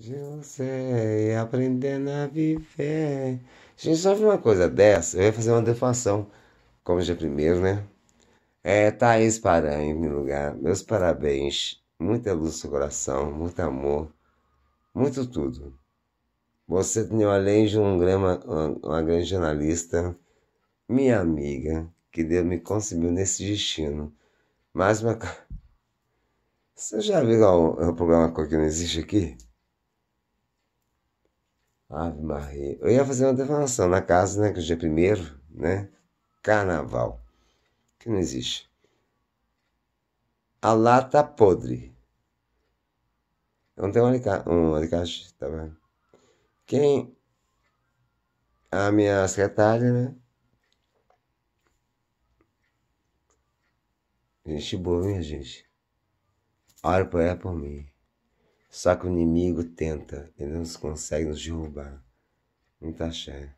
José, aprendendo a viver. Gente, só viu uma coisa dessa? Eu ia fazer uma defação, como dia primeiro, né? É, Thaís Paran, em meu lugar, meus parabéns. Muita luz no seu coração, muito amor, muito tudo. Você tem, além de um grama, uma, uma grande jornalista, minha amiga, que Deus me concebeu nesse destino. Mais uma. Você já viu o, é o programa que não existe aqui? Ave Maria. Eu ia fazer uma defamação na casa, né? Que o dia primeiro, né? Carnaval. Que não existe. A lata podre. Não tem um alicate, um alicate tá vendo? Quem. A minha secretária, né? Gente boa, minha gente. Olha pra ela por mim. Só que o inimigo tenta, ele não consegue nos derrubar. Muita axé.